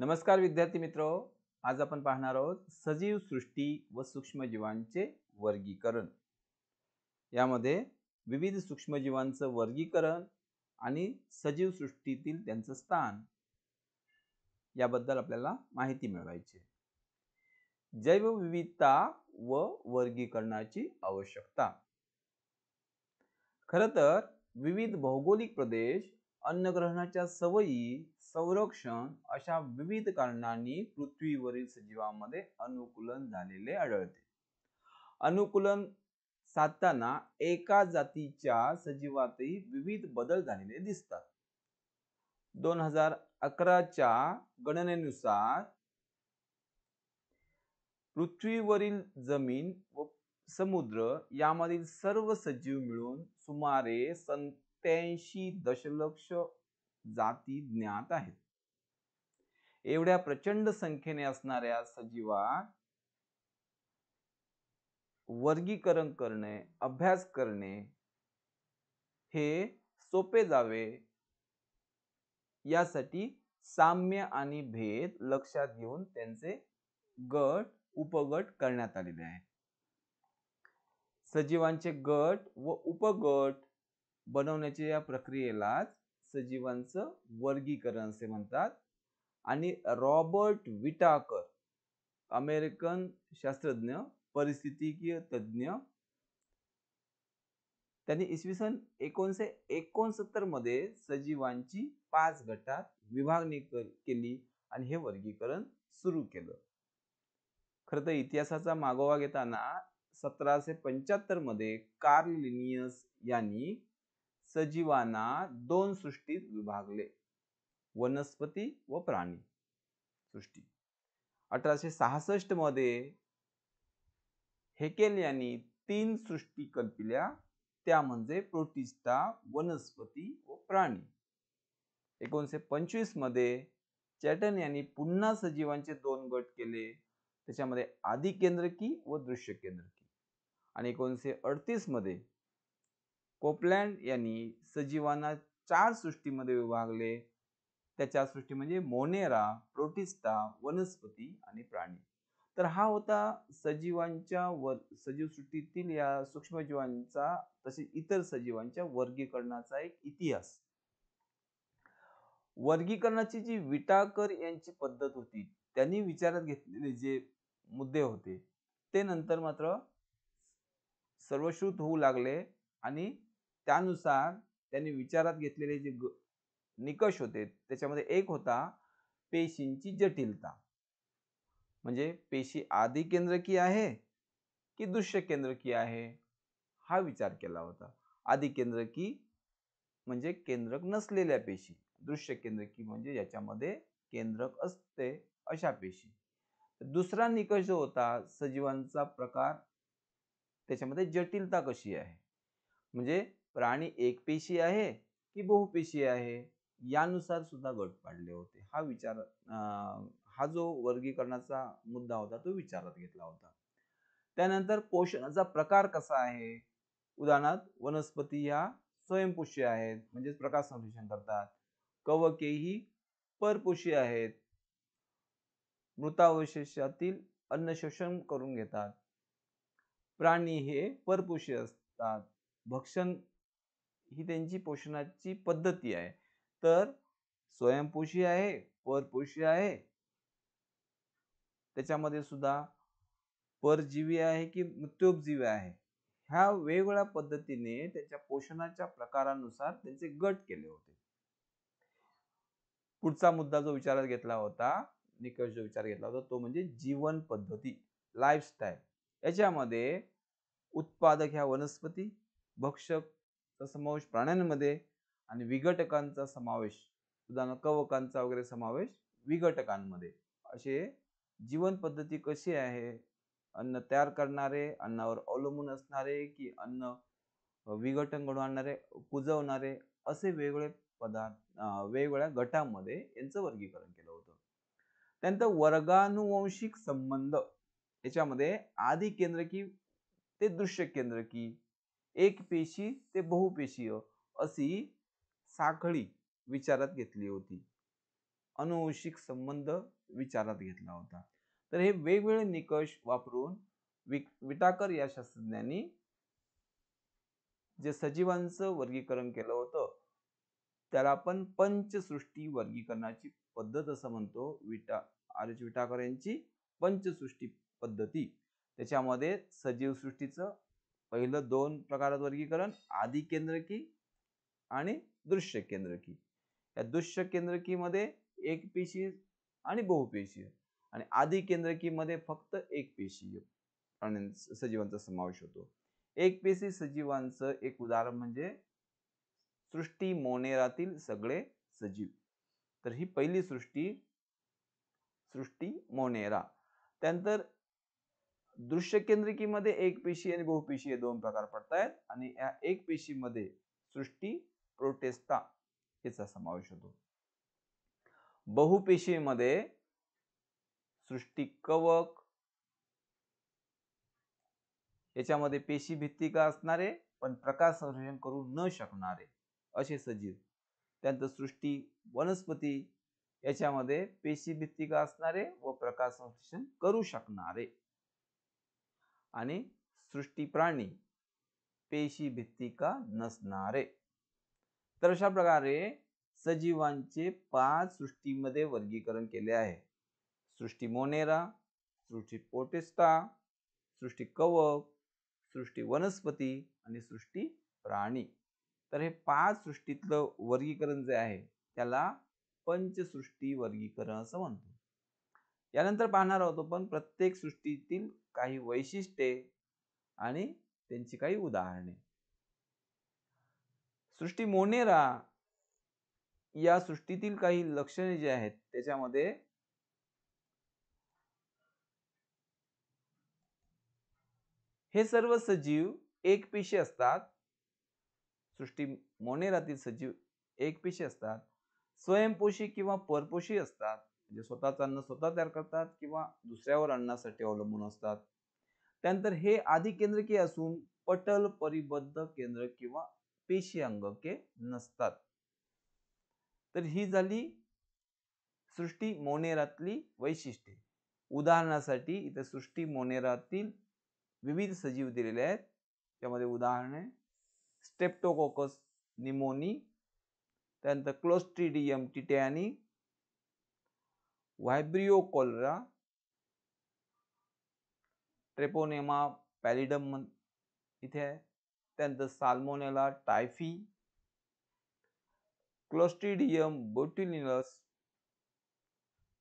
नमस्कार विद्यार्थी मित्र आज आपण पाहणार आहोत सजीव सृष्टी व सूक्ष्मजीवांचे वर्गीकरण यामध्ये विविध सूक्ष्मजीवांचं वर्गीकरण आणि सजीव सृष्टीतील त्यांचं स्थान याबद्दल आपल्याला माहिती मिळवायची जैवविविधता व वर्गीकरणाची आवश्यकता खरं तर विविध भौगोलिक प्रदेश अन्नग्रहणाच्या सवयी संरक्षण अशा विविध कारणांनी पृथ्वीवरील सजीवांमध्ये अनुकूलन झालेले आढळते अनुकूलन साधताना एका जातीच्या सजीवातही विविध बदल झालेले दिसतात दोन हजार अकराच्या गणनेनुसार पृथ्वीवरील जमीन व समुद्र यामधील सर्व सजीव मिळून सुमारे सत्याऐंशी दशलक्ष जाती ज्ञात आहेत एवढ्या प्रचंड संख्येने असणाऱ्या सजीवात वर्गीकरण करणे अभ्यास करणे हे सोपे जावे यासाठी साम्य आणि भेद लक्षात घेऊन त्यांचे गट उपगट करण्यात आलेले आहे सजीवांचे गट व उपगट बनवण्याच्या या प्रक्रियेलाच सजीवांचं वर्गीकरण असे म्हणतात आणि रॉबर्ट विटाकर अमेरिकन शास्त्रज्ञ परिस्थितीय तज्ज्ञ त्यांनी इसवी सन एकोणीसशे एकोणसत्तर मध्ये सजीवांची पाच गटात विभागणी केली आणि हे वर्गीकरण सुरू केलं खर तर इतिहासाचा मागोवा घेताना सतराशे पंच्याहत्तर मध्ये कार्ल लिनियस यांनी सजीवांना दोन सृष्टीत विभागले वनस्पती व प्राणी सृष्टी अठराशे सहासष्ट मध्ये हेकेल यांनी तीन सृष्टी कल्पिल्या त्या म्हणजे प्रोटिस्टा वनस्पती व प्राणी एकोणीसशे पंचवीस मध्ये चॅटन यांनी पुन्हा सजीवांचे दोन गट केले त्याच्यामध्ये आदिकेंद्रकी व दृश्य केंद्रकी आणि एकोणीसशे अडतीस मध्ये कोपलँड यांनी सजीवांना चार सृष्टीमध्ये विभागले त्या चार सृष्टी म्हणजे मोनेरा प्रोटिस्टा वनस्पती आणि प्राणी तर हा होता सजीवांच्या सजीव सृष्टीतील या सूक्ष्मजीवांचा तसेच इतर सजीवांच्या वर्गीकरणाचा एक इतिहास वर्गीकरणाची जी विटाकर यांची पद्धत होती त्यांनी विचारात घेतलेले जे मुद्दे होते ते नंतर मात्र सर्वश्रुत होऊ लागले आणि त्यानुसार त्यांनी विचारात घेतलेले जे निकष होते त्याच्यामध्ये एक होता पेशींची जटिलता म्हणजे पेशी आधी केंद्रकी आहे की दृश्य केंद्रकी आहे हा विचार केला होता आधी की म्हणजे केंद्रक नसलेल्या पेशी दृश्य केंद्रकी म्हणजे याच्यामध्ये केंद्रक असते अशा पेशी दुसरा निकष जो होता सजीवांचा प्रकार त्याच्यामध्ये जटिलता कशी आहे म्हणजे प्राणी एक पेशी आहे की बहुपेशी आहे यानुसार सुद्धा गट पाडले होते हा विचार हा जो वर्गीकरणाचा मुद्दा होता तो विचारात घेतला होता त्यानंतर पोषणाचा प्रकार कसा आहे उदाहरणार्थ वनस्पती ह्या स्वयंपोषी आहेत म्हणजेच प्रकाश संश्लेषण करतात कवके ही परपोषी आहेत मृतावशेषातील अन्न शोषण करून घेतात प्राणी हे परपोषी असतात भक्षण ही त्यांची पोषणाची पद्धती आहे तर स्वयंपोषी आहे परपोषी आहे त्याच्यामध्ये सुद्धा परजीवी आहे की मृत्युपजीवी आहे ह्या वेगवेगळ्या पद्धतीने त्याच्या पोषणाच्या प्रकारानुसार त्यांचे गट केले होते पुढचा मुद्दा जो विचारात घेतला होता निकष जो विचार घेतला होता तो म्हणजे जीवन पद्धती लाईफस्टाईल याच्यामध्ये उत्पादक ह्या वनस्पती भक्षक चा समावेश प्राण्यांमध्ये आणि विघटकांचा समावेश उदाहरण कवकांचा वगैरे समावेश विघटकांमध्ये असे जीवन पद्धती कशी आहे अन्न तयार करणारे अन्नावर अवलंबून असणारे की अन्न विघटन घडून आणणारे कुजवणारे असे वेगवेगळे पदार्थ वेगवेगळ्या गटांमध्ये यांचं वर्गीकरण केलं होतं त्यानंतर वर्गानुवंशिक संबंध याच्यामध्ये केंद्र की ते दृश्य केंद्र की एक पेशी ते बहुपेशीय अशी साखळी विचारात घेतली होती अनुवंशिक संबंध विचारात घेतला होता तर हे वेगवेगळे निकष वापरून विटाकर या शास्त्रज्ञांनी जे सजीवांचं वर्गीकरण केलं होतं त्याला आपण पंचसृष्टी वर्गीकरणाची पद्धत असं म्हणतो विटा आर विटाकर यांची पंचसृष्टी पद्धती त्याच्यामध्ये सृष्टीचं पहिलं दोन प्रकारात वर्गीकरण आदिकेंद्रकी केंद्रकी आणि दृश्य केंद्रकी या दृश्य केंद्रकीमध्ये एक पेशी आणि बहुपेशीय आणि आदिकेंद्रकी मध्ये फक्त एक पेशीय सजीवांचा समावेश होतो एक पेशी सजीवांचं एक उदाहरण म्हणजे सृष्टी मोनेरातील सगळे सजीव तर ही पहिली सृष्टी सृष्टी मोनेरा त्यानंतर दृश्य केंद्रिकीमध्ये एक पेशी आणि बहुपेशी हे दोन प्रकार पडतायत आणि या एक पेशीमध्ये सृष्टी प्रोटेस्टा याचा समावेश होतो बहुपेशीमध्ये सृष्टी कवक याच्यामध्ये पेशी भित्तिका असणारे पण प्रकाश संरक्षण करू न शकणारे असे सजीव त्यांचं सृष्टी वनस्पती याच्यामध्ये पेशी भित्तिका असणारे व प्रकाश संरक्षण करू शकणारे आणि सृष्टी प्राणी पेशी भित्तिका नसणारे तर अशा प्रकारे सजीवांचे पाच सृष्टीमध्ये वर्गीकरण केले आहे सृष्टी मोनेरा सृष्टी पोटेस्टा सृष्टी कवक सृष्टी वनस्पती आणि सृष्टी प्राणी तर हे पाच सृष्टीतलं वर्गीकरण जे आहे त्याला पंचसृष्टी वर्गीकरण असं म्हणतो यानंतर पाहणार आहोत पण प्रत्येक सृष्टीतील काही वैशिष्ट्ये आणि त्यांची काही उदाहरणे सृष्टी मोनेरा या सृष्टीतील काही लक्षणे जी आहेत त्याच्यामध्ये हे सर्व सजीव एक पिशी असतात सृष्टी मोनेरातील सजीव एक पिशी असतात स्वयंपोषी किंवा परपोषी असतात म्हणजे स्वतःचं अन्न स्वतः तयार करतात किंवा दुसऱ्यावर अन्नासाठी अवलंबून असतात त्यानंतर हे आधी केंद्रकीय असून पटल परिबद्ध केंद्र किंवा पेशी अंगके नसतात तर ही झाली सृष्टी मोनेरातली वैशिष्ट्ये उदाहरणासाठी इथे सृष्टी मोनेरातील विविध सजीव दिलेले आहेत त्यामध्ये उदाहरणे स्टेप्टोकोकस निमोनी त्यानंतर Clostridium tetani Vibrio cholerae Treponema pallidum इथे आहे त्यानंतर साल्मोनेला टायफी क्लोस्टिडियम बोटिलिनस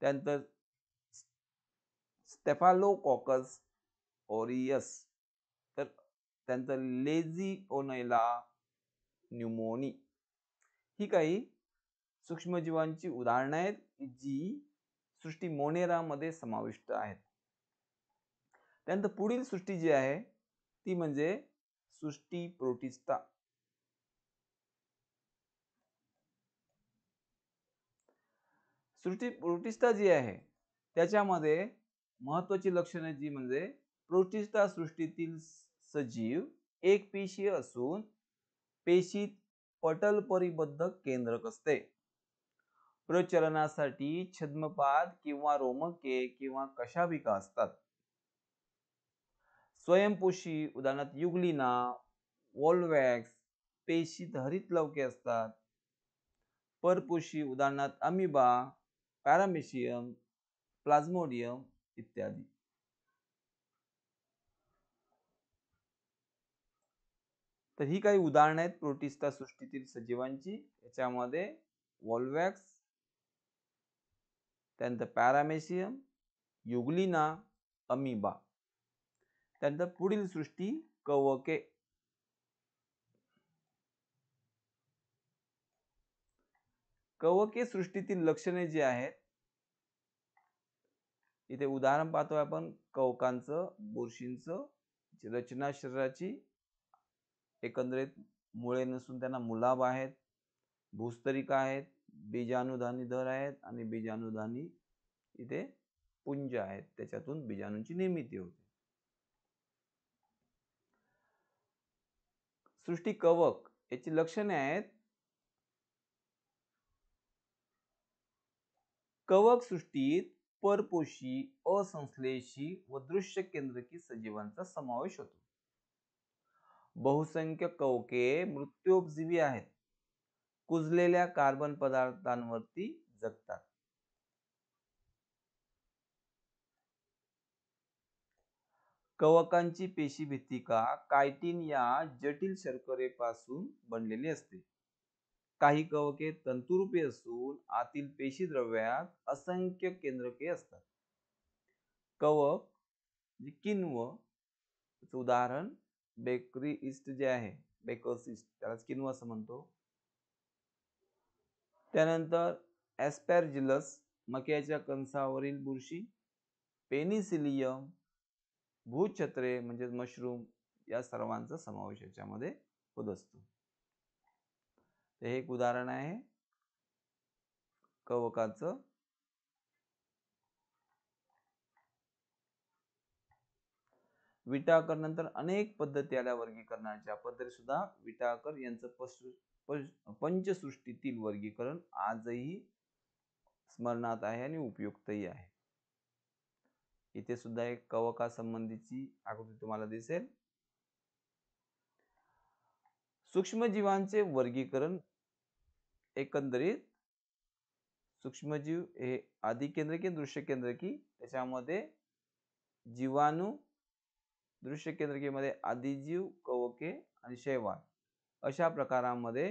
त्यानंतर स्टेफालोकॉकस ओरियस तर त्यानंतर ओनेला न्युमोनी ही काही सूक्ष्मजीवांची उदाहरणं आहेत जी सृष्टी मध्ये समाविष्ट आहेत त्यानंतर पुढील सृष्टी जी आहे ती म्हणजे सृष्टी प्रोटिस्ता सृष्टी प्रोटिस्ता जी आहे त्याच्यामध्ये महत्वाची लक्षणे जी म्हणजे प्रोटिस्ता सृष्टीतील सजीव एक पेशी असून पेशीत पटल परिबद्ध केंद्रक असते प्रचलनासाठी छद्मपाद किंवा रोमके किंवा कशाबिका असतात स्वयंपोषी उदाहरणार्थ युगलिना वॉलवॅक्स पेशीत हरित लवके असतात परपोषी उदाहरणार्थ अमिबा पॅरामेशियम प्लाझ्मोडियम इत्यादी तर ही काही उदाहरणं आहेत प्रोटिस्टा सृष्टीतील सजीवांची याच्यामध्ये वॉलवॅक्स त्यानंतर पॅरामेशियम युगलिना अमिबा त्यानंतर पुढील सृष्टी कवके कवके सृष्टीतील लक्षणे जी आहेत इथे उदाहरण पाहतोय आपण कवकांचं बुरशींचं रचना शरीराची एकंदरीत मुळे नसून त्यांना मुलाब आहेत भूस्तरिका आहेत बीजाणुधानी दर आहेत आणि बीजाणुधानी इथे पुंज आहेत त्याच्यातून बीजाणूंची निर्मिती होते सृष्टी कवक याची लक्षणे आहेत कवक सृष्टीत परपोशी असंश्लेषी व दृश्य केंद्रकी सजीवांचा समावेश होतो बहुसंख्य कवके मृत्योपजीवी आहेत कुजलेल्या कार्बन पदार्थांवरती जगतात कवकांची पेशी भित्तिका कायटिन या जटिल शर्करेपासून बनलेली असते काही कवके तंतुरूपी असून आतील पेशी द्रव्यात असंख्य केंद्रके असतात कवक म्हणजे किन्व उदाहरण बेकरी इस्ट जे आहे बेकर्स इस्ट त्यालाच किन्व असं म्हणतो त्यानंतर ॲस्पॅरजिलस मक्याच्या कणसावरील बुरशी पेनिसिलियम भूछत्रे म्हणजेच मशरूम या सर्वांचा समावेश याच्यामध्ये होत असतो तर हे एक उदाहरण आहे कवकाचं विटाकर नंतर अनेक पद्धती आल्या वर्गीकरणाच्या पद्धती सुद्धा विटाकर यांचं पंचसृष्टीतील वर्गीकरण आजही स्मरणात आहे आणि उपयुक्तही आहे इथे सुद्धा एक कवका संबंधीची आकृती तुम्हाला दिसेल सूक्ष्मजीवांचे वर्गीकरण एकंदरीत सूक्ष्मजीव हे केंद्र की त्याच्यामध्ये जीवाणू दृश्य केंद्र मध्ये आदिजीव कवके आणि शैवाल अशा प्रकारामध्ये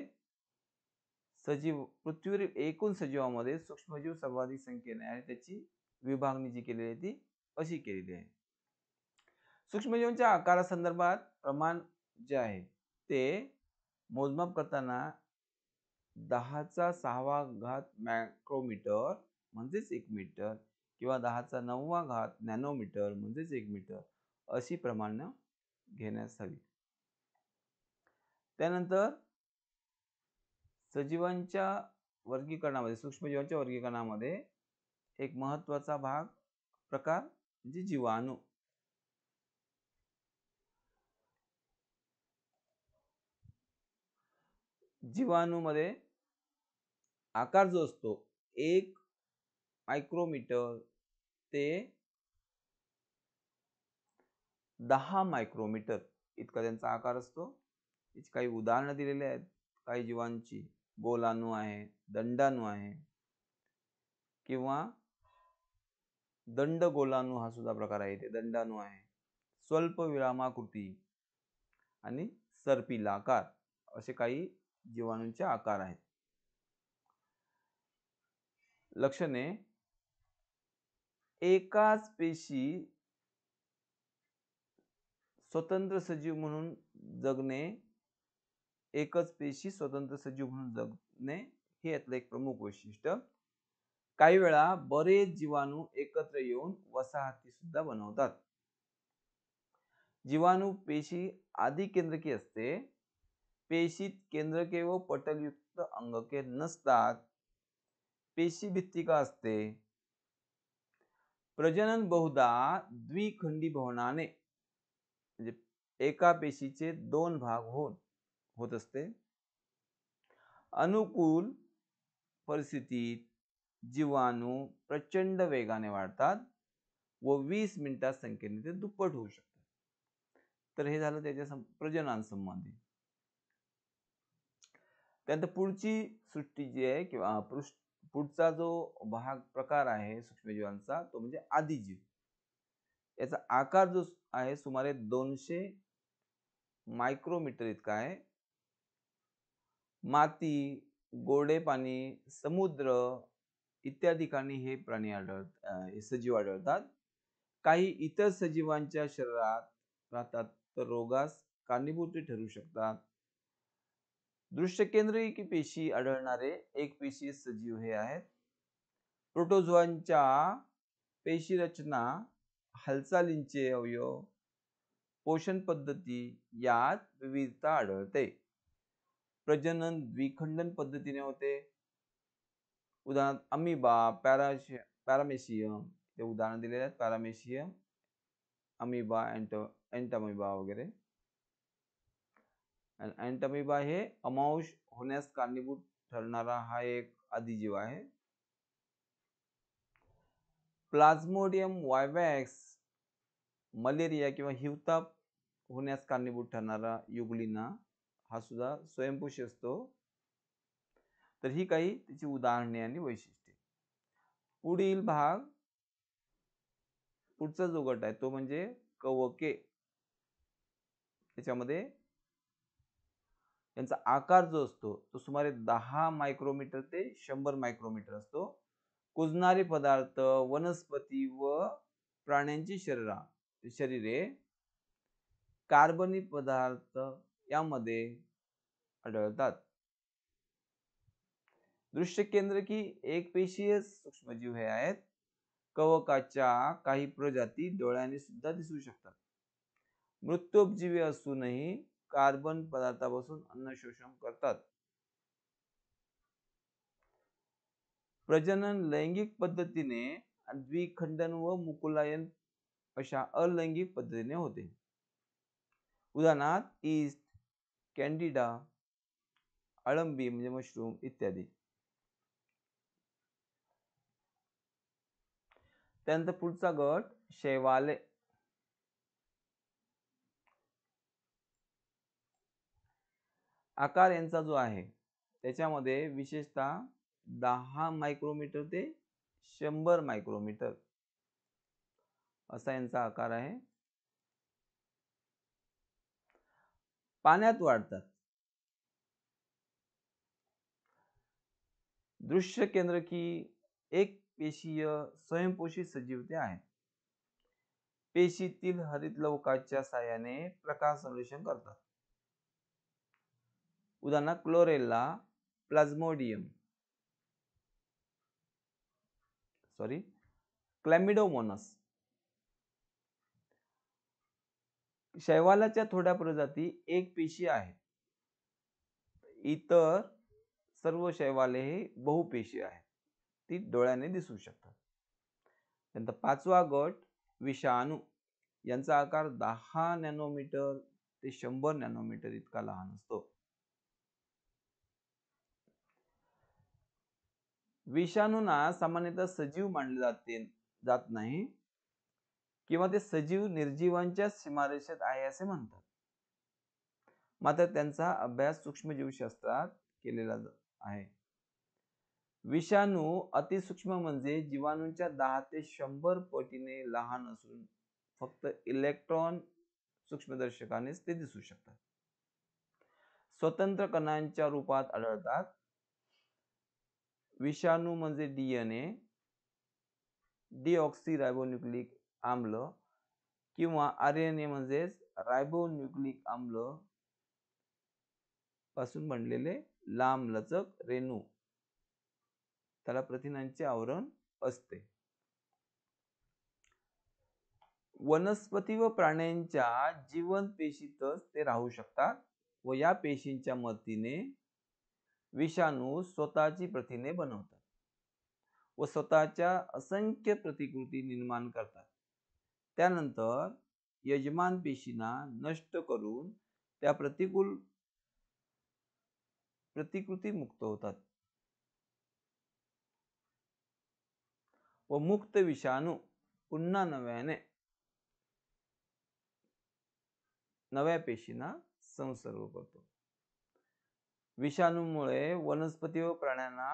सजीव पृथ्वीवरील एकूण सजीवामध्ये सूक्ष्मजीव सर्वाधिक संख्येने आणि त्याची विभागणी जी केलेली आहे ती अशी केलेली आहे सूक्ष्मजीवांच्या आकारासंदर्भात प्रमाण जे आहे ते मोजमाप करताना दहाचा सहावा घात मॅक्रोमीटर म्हणजेच एक मीटर किंवा दहाचा नववा घात नॅनोमीटर म्हणजेच एक मीटर अशी प्रमाण घेण्यास हवी त्यानंतर सजीवांच्या वर्गीकरणामध्ये सूक्ष्मजीवांच्या वर्गीकरणामध्ये एक महत्वाचा भाग प्रकार म्हणजे जीवाणू जीवाणूमध्ये आकार जो असतो एक मायक्रोमीटर ते दहा मायक्रोमीटर इतका त्यांचा आकार असतो याची काही उदाहरणं दिलेली आहेत काही जीवांची गोलाणू आहे दंडानू आहे किंवा दंड गोलाणू हा सुद्धा प्रकार आहे ते दंडानू आहे स्वल्प विरामाकृती आणि सर्पिला आकार असे काही जीवाणूंचे आकार आहेत लक्षणे एकाच पेशी स्वतंत्र सजीव म्हणून जगणे एकच पेशी स्वतंत्र सजीव म्हणून जगणे हे यातलं एक प्रमुख वैशिष्ट्य काही वेळा बरेच जीवाणू एकत्र येऊन वसाहती सुद्धा बनवतात जीवाणू पेशी आधी केंद्रकी असते पेशीत केंद्रके व पटलयुक्त अंगके नसतात पेशी भित्तिका असते प्रजनन बहुधा द्विखंडी भवनाने म्हणजे एका पेशीचे दोन भाग होऊन होत असते अनुकूल परिस्थितीत जीवाणू प्रचंड वेगाने वाढतात व वीस मिनिटात संख्येने ते दुप्पट होऊ शकतात तर हे झालं त्याच्या प्रजनांसंबंधी त्यानंतर पुढची सृष्टी जी आहे किंवा पुढचा जो भाग प्रकार आहे सूक्ष्मजीवांचा तो म्हणजे आदिजीव याचा आकार जो आहे सुमारे दोनशे मायक्रोमीटर इतका आहे माती गोडे पाणी समुद्र इत्यादी ठिकाणी हे प्राणी आढळत सजीव आढळतात काही इतर सजीवांच्या शरीरात राहतात तर रोगास कारणीभूत ठरू शकतात की पेशी आढळणारे एक पेशी सजीव हे आहेत प्रोटोझोनच्या पेशी रचना हालचालींचे अवयव पोषण पद्धती यात विविधता आढळते प्रजनन द्विखंडन पद्धतीने होते उदाहरण अमिबा पॅराशि पॅरामेशियम ते उदाहरण दिलेले आहेत पॅरामेशियम अमिबा अँट अँटमिबा वगैरे अँटमिबा हे अमांश होण्यास कारणीभूत ठरणारा हा एक आदिजीव आहे प्लाझ्मोडियम वायवॅक्स मलेरिया किंवा हिवताप होण्यास कारणीभूत ठरणारा युगलिना हा सुद्धा स्वयंपोषी असतो तर ही काही त्याची उदाहरणे आणि वैशिष्ट्ये पुढील भाग पुढचा जो गट आहे तो म्हणजे कवके त्याच्यामध्ये त्यांचा आकार जो असतो तो सुमारे दहा मायक्रोमीटर ते शंभर मायक्रोमीटर असतो कुजणारे पदार्थ वनस्पती व प्राण्यांची शरीरा शरीरे कार्बनी पदार्थ यामध्ये आढळतात दृश्य केंद्रकी एकपेशीय सूक्ष्मजीव हे आहेत कवकाच्या काही प्रजाती डोळ्याने सुद्धा दिसू शकतात मृत्योपजीवी असूनही कार्बन पदार्थापासून अन्न शोषण करतात प्रजनन लैंगिक पद्धतीने द्विखंडन व मुकुलायन अशा अलैंगिक पद्धतीने होते उदाहरणार्थ ईस्ट कॅन्डिडा अळंबी म्हणजे मशरूम इत्यादी त्यानंतर पुढचा गट शेवाले आकार यांचा जो आहे त्याच्यामध्ये विशेषतः दहा मायक्रोमीटर ते शंभर मायक्रोमीटर असा यांचा आकार आहे पाण्यात वाढतात दृश्य केंद्रकी एक पेशीय सजीव सजीवते आहे पेशीतील हरित लवकाच्या साहाय्याने प्रकाश संरक्षण करतात उदाहरणार्थ क्लोरेला प्लाझ्मोडियम सॉरी क्लॅमिडोमोनस शैवालाच्या थोड्या प्रजाती एक पेशी आहे, इतर सर्व शैवाले हे बहुपेशी आहेत ती डोळ्याने दिसू शकतात त्यानंतर पाचवा गट विषाणू यांचा आकार दहा नॅनोमीटर ते शंभर नॅनोमीटर इतका लहान असतो विषाणूंना सामान्यतः सजीव मानले जाते जात नाही किंवा ते सजीव निर्जीवांच्या सीमारेषेत आहे असे म्हणतात मात्र त्यांचा अभ्यास सूक्ष्मजीवशास्त्रात केलेला आहे विषाणू अतिसूक्ष्म म्हणजे जीवाणूंच्या दहा ते शंभर पटीने लहान असून फक्त इलेक्ट्रॉन सूक्ष्मदर्शकानेच ते दिसू शकतात स्वतंत्र कणांच्या रूपात आढळतात विषाणू म्हणजे डीएनए डीऑक्सी रायबोन्युक्लिक आम्ल किंवा आर एन ए म्हणजेच रायबोन्युक्लिक आम्ल पासून बनलेले लांबलचक रेणू त्याला प्रथिनांचे आवरण असते वनस्पती व प्राण्यांच्या जीवन पेशीतच ते राहू शकतात व या पेशींच्या मदतीने विषाणू स्वतःची प्रथिने बनवतात व स्वतःच्या असंख्य प्रतिकृती निर्माण करतात त्यानंतर यजमान पेशींना नष्ट करून त्या प्रतिकूल प्रतिकृती मुक्त होतात व मुक्त विषाणू पुन्हा नव्याने नव्या पेशींना संसर्ग करतो विषाणूमुळे वनस्पती व प्राण्यांना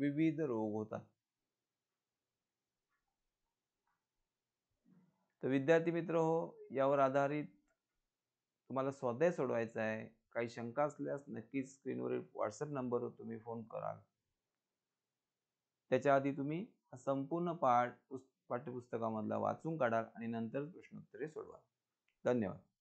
विविध रोग होतात तर विद्यार्थी मित्र हो यावर आधारित तुम्हाला स्वाध्याय सोडवायचा आहे काही शंका असल्यास नक्कीच स्क्रीनवरील व्हॉट्सअप नंबरवर तुम्ही फोन कराल त्याच्या आधी तुम्ही संपूर्ण पाठ पाठ्यपुस्तकामधला वाचून काढाल आणि नंतर प्रश्नोत्तरे सोडवाल धन्यवाद